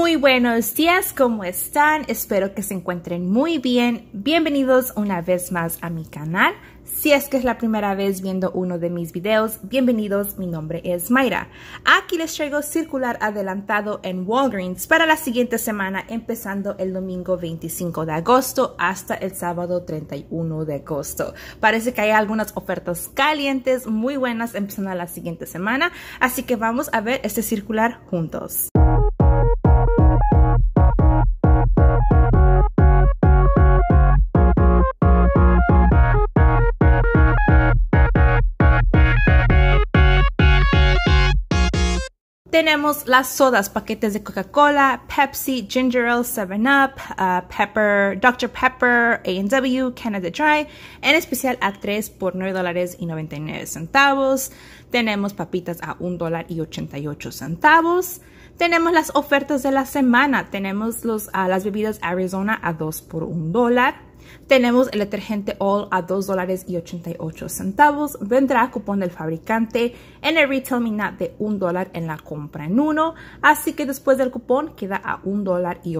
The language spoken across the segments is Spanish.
Muy buenos días, ¿cómo están? Espero que se encuentren muy bien. Bienvenidos una vez más a mi canal. Si es que es la primera vez viendo uno de mis videos, bienvenidos, mi nombre es Mayra. Aquí les traigo circular adelantado en Walgreens para la siguiente semana, empezando el domingo 25 de agosto hasta el sábado 31 de agosto. Parece que hay algunas ofertas calientes muy buenas empezando la siguiente semana, así que vamos a ver este circular juntos. Tenemos las sodas, paquetes de Coca-Cola, Pepsi, Ginger Ale, 7-Up, uh, Pepper, Dr. Pepper, A&W, Canada Dry, en especial a 3 por 9 dólares y 99 centavos. Tenemos papitas a 1 dólar y 88 centavos. Tenemos las ofertas de la semana. Tenemos los, ah, las bebidas Arizona a 2 por 1 dólar. Tenemos el detergente All a $2.88 dólares y centavos. Vendrá cupón del fabricante en el retail mina de $1 dólar en la compra en uno. Así que después del cupón queda a $1.88 dólar y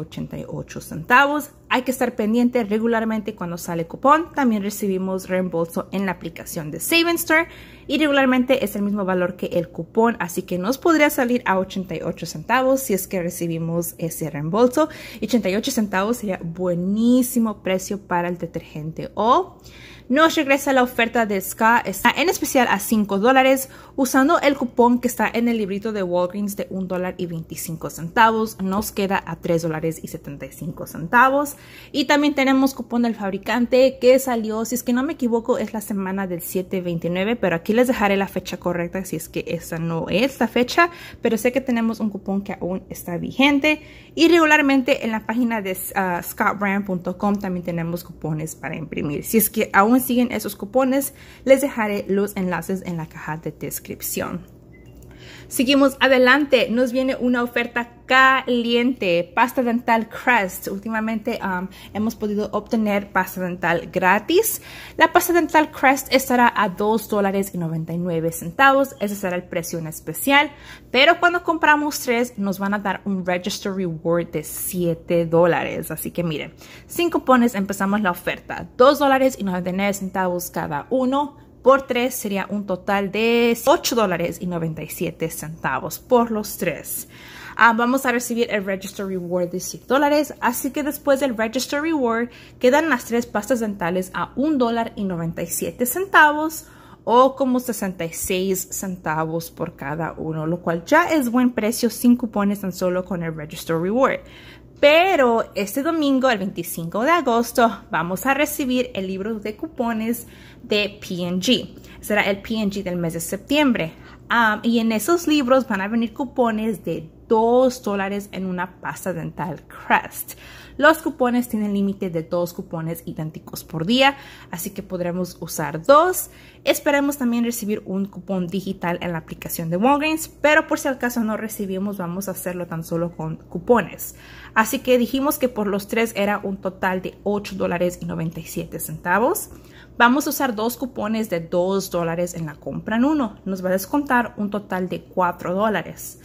centavos. Hay que estar pendiente regularmente cuando sale cupón. También recibimos reembolso en la aplicación de Saving Store y regularmente es el mismo valor que el cupón, así que nos podría salir a 88 centavos si es que recibimos ese reembolso. 88 centavos sería buenísimo precio para el detergente o nos regresa la oferta de Ska, está en especial a 5 dólares, usando el cupón que está en el librito de Walgreens de 1 dólar y 25 centavos, nos queda a 3 dólares y 75 centavos. Y también tenemos cupón del fabricante que salió, si es que no me equivoco, es la semana del 729, pero aquí les dejaré la fecha correcta si es que esa no es la fecha, pero sé que tenemos un cupón que aún está vigente. Y regularmente en la página de ah, scottbrand.com también tenemos cupones para imprimir. Si es que aún consiguen siguen esos cupones, les dejaré los enlaces en la caja de descripción. Seguimos adelante, nos viene una oferta caliente, pasta dental Crest. Últimamente um, hemos podido obtener pasta dental gratis. La pasta dental Crest estará a $2.99. Ese será el precio en especial. Pero cuando compramos tres, nos van a dar un Register Reward de $7. Así que miren, sin pones empezamos la oferta. $2.99 cada uno por tres sería un total de 8 dólares y 97 centavos por los tres. Ah, vamos a recibir el Register Reward de 6 dólares, así que después del Register Reward quedan las tres pastas dentales a 1 dólar y 97 centavos o como 66 centavos por cada uno, lo cual ya es buen precio sin cupones tan solo con el Register Reward. Pero este domingo, el 25 de agosto, vamos a recibir el libro de cupones de PNG. Será el PNG del mes de septiembre. Ah, y en esos libros van a venir cupones de 2 dólares en una pasta dental Crest. Los cupones tienen límite de dos cupones idénticos por día, así que podremos usar dos. Esperemos también recibir un cupón digital en la aplicación de Walgreens, pero por si al caso no recibimos, vamos a hacerlo tan solo con cupones. Así que dijimos que por los tres era un total de $8.97. dólares Vamos a usar dos cupones de 2 dólares en la compra en uno. Nos va a descontar un total de 4 dólares.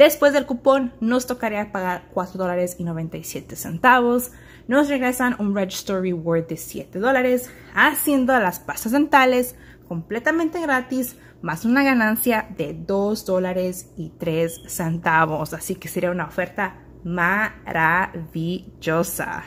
Después del cupón nos tocaría pagar $4.97. Nos regresan un Register Reward de $7 haciendo las pastas dentales completamente gratis más una ganancia de $2.03. Así que sería una oferta maravillosa.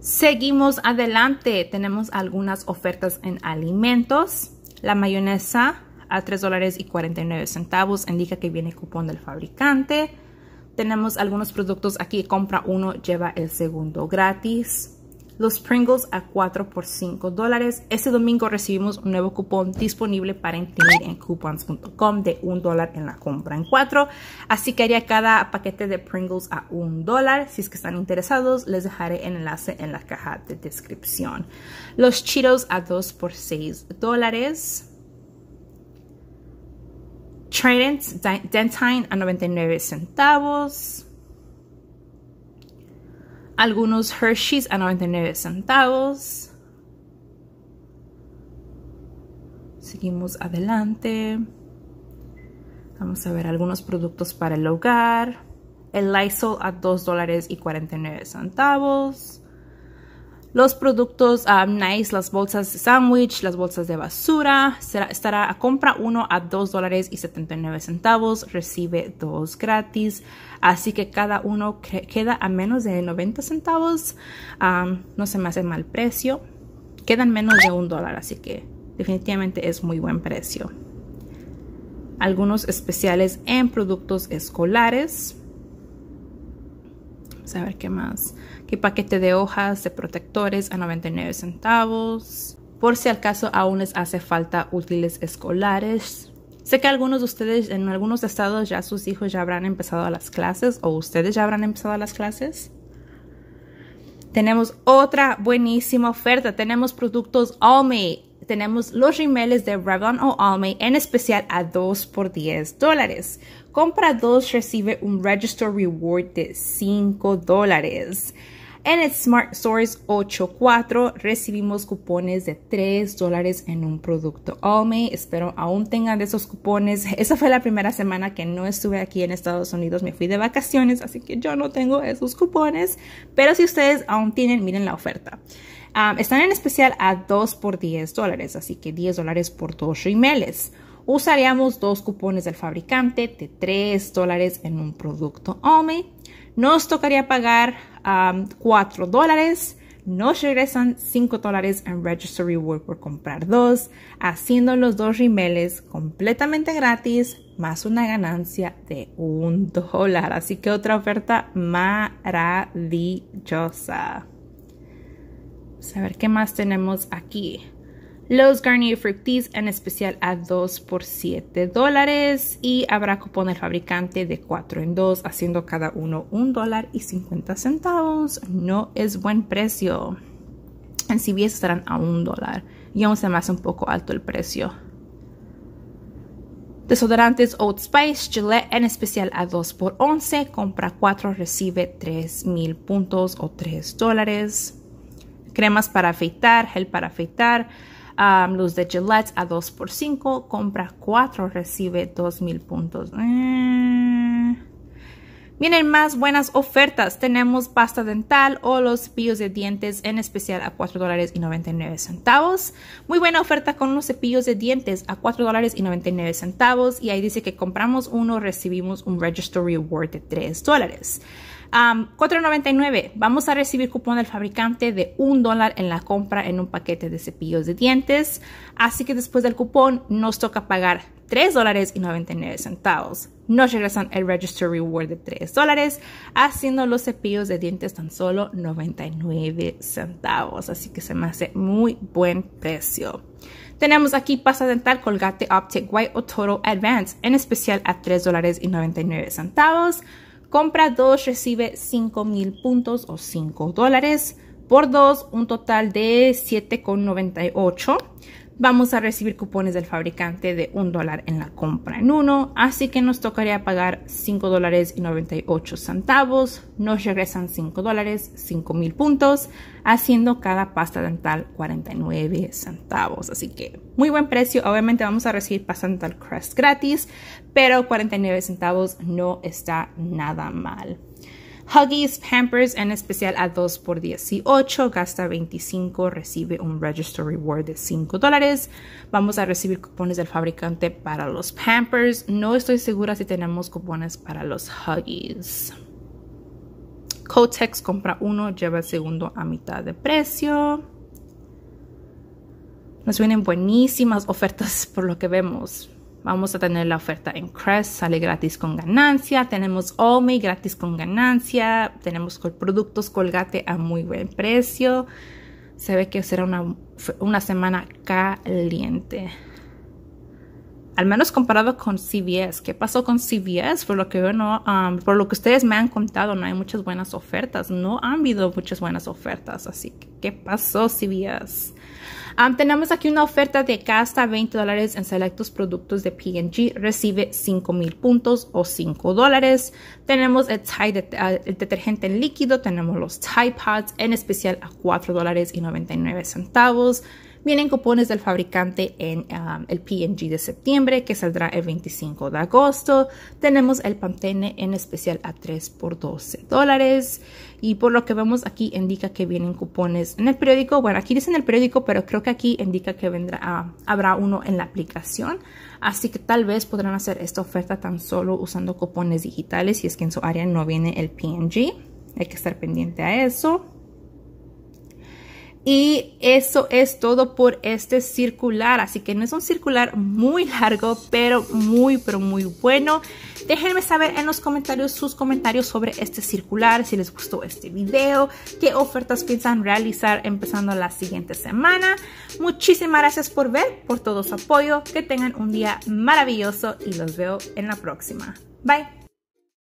Seguimos adelante. Tenemos algunas ofertas en alimentos. La mayonesa a 3.49 dólares y 49 centavos. Indica que viene cupón del fabricante. Tenemos algunos productos aquí. Compra uno, lleva el segundo gratis. Los Pringles a 4 por 5 dólares. Este domingo recibimos un nuevo cupón disponible para imprimir en coupons.com de 1 dólar en la compra en 4. Así que haría cada paquete de Pringles a 1 dólar. Si es que están interesados, les dejaré el enlace en la caja de descripción. Los Cheetos a 2 por 6 dólares Trident Dentine a 99 centavos. Algunos Hershey's a 99 centavos. Seguimos adelante. Vamos a ver algunos productos para el hogar. El Lysol a 2 dólares y 49 centavos los productos um, nice, las bolsas de sándwich, las bolsas de basura, estará a compra uno a dos dólares y 79 centavos, recibe dos gratis, así que cada uno queda a menos de 90 centavos, um, no se me hace mal precio, quedan menos de un dólar, así que definitivamente es muy buen precio. Algunos especiales en productos escolares, saber qué más. Qué paquete de hojas de protectores a 99 centavos. Por si al caso aún les hace falta útiles escolares. Sé que algunos de ustedes en algunos estados ya sus hijos ya habrán empezado las clases o ustedes ya habrán empezado las clases. Tenemos otra buenísima oferta. Tenemos productos Almay tenemos los rimeles de Revlon o Almay en especial a 2 por 10 dólares compra dos recibe un Register Reward de 5 dólares. En el Smart Source 84 recibimos cupones de 3 dólares en un producto oh, me, Espero aún tengan esos cupones. Esa fue la primera semana que no estuve aquí en Estados Unidos. Me fui de vacaciones, así que yo no tengo esos cupones. Pero si ustedes aún tienen, miren la oferta. Ah, están en especial a 2 por 10 dólares, así que 10 dólares por 2 rimeles usaríamos dos cupones del fabricante de tres dólares en un producto OME. Nos tocaría pagar um, cuatro 4 dólares. Nos regresan 5 dólares en Registry Reward por comprar dos, haciendo los dos rimeles completamente gratis, más una ganancia de un dólar. Así que otra oferta maravillosa. Vamos a ver qué más tenemos aquí los Garnier Fructis en especial a 2 por 7 dólares y habrá cupón del fabricante de 4 en 2 haciendo cada uno 1 dólar y 50 centavos. No es buen precio. En CBS estarán a 1 dólar y vamos se me un poco alto el precio. Desodorantes Old Spice Gillette en especial a 2 por 11 compra 4 recibe 3 mil puntos o 3 dólares. Cremas para afeitar, gel para afeitar Um, luz de Gillette a 2 por 5 compra 4, recibe 2000 puntos. Miren mm. Vienen más buenas ofertas. Tenemos pasta dental o los cepillos de dientes en especial a $4.99. Muy buena oferta con los cepillos de dientes a $4.99. Y ahí dice que compramos uno, recibimos un Registry Reward de $3. 4.99. Vamos a recibir cupón del fabricante de un dólar en la compra en un paquete de cepillos de dientes. Así que después del cupón nos toca pagar $3.99. dólares y centavos. Nos regresan el Register Reward de 3 dólares, haciendo los cepillos de dientes tan solo 99 centavos. Así que se me hace muy buen precio. Tenemos aquí pasta dental Colgate Optic White o Total Advance, en especial a $3.99. dólares y centavos. Compra 2 recibe 5 mil puntos o 5 dólares. Por dos, un total de 7,98 vamos a recibir cupones del fabricante de un dólar en la compra en uno, así que nos tocaría pagar cinco dólares y ocho centavos, nos regresan cinco dólares, cinco mil puntos, haciendo cada pasta dental 49 centavos, así que muy buen precio, obviamente vamos a recibir pasta dental crest gratis, pero 49 centavos no está nada mal. Huggies, Pampers, en especial a 2 por 18 gasta 25, recibe un Register Reward de 5 dólares. Vamos a recibir cupones del fabricante para los Pampers. No estoy segura si tenemos cupones para los Huggies. Cotex compra uno, lleva el segundo a mitad de precio. Nos vienen buenísimas ofertas por lo que vemos. Vamos a tener la oferta en Crest, sale gratis con ganancia. Tenemos Omi gratis con ganancia. Tenemos productos Colgate a muy buen precio. Se ve que será una, una semana caliente. Al menos comparado con CVS. ¿Qué pasó con CVS? Por lo que veo no, um, por lo que ustedes me han contado, no hay muchas buenas ofertas. No han habido muchas buenas ofertas. Así que, ¿qué pasó CVS? Ah, tenemos aquí una oferta de gasta 20 dólares en selectos productos de P&G, recibe 5,000 puntos o 5 dólares. Tenemos el, ah, el detergente en líquido, tenemos los Tide Pods en especial a 4 dólares y 99 centavos. Vienen cupones del fabricante en um, el PNG de septiembre, que saldrá el 25 de agosto. Tenemos el Pantene en especial a 3 por 12 dólares. Y por lo que vemos aquí indica que vienen cupones en el periódico. Bueno, aquí dice en el periódico, pero creo que aquí indica que vendrá, ah, habrá uno en la aplicación. Así que tal vez podrán hacer esta oferta tan solo usando cupones digitales si es que en su área no viene el PNG. Hay que estar pendiente a eso. Y eso es todo por este circular. Así que no es un circular muy largo, pero muy, pero muy bueno. Déjenme saber en los comentarios sus comentarios sobre este circular, si les gustó este video, qué ofertas piensan realizar empezando la siguiente semana. Muchísimas gracias por ver, por todo su apoyo, que tengan un día maravilloso y los veo en la próxima. Bye.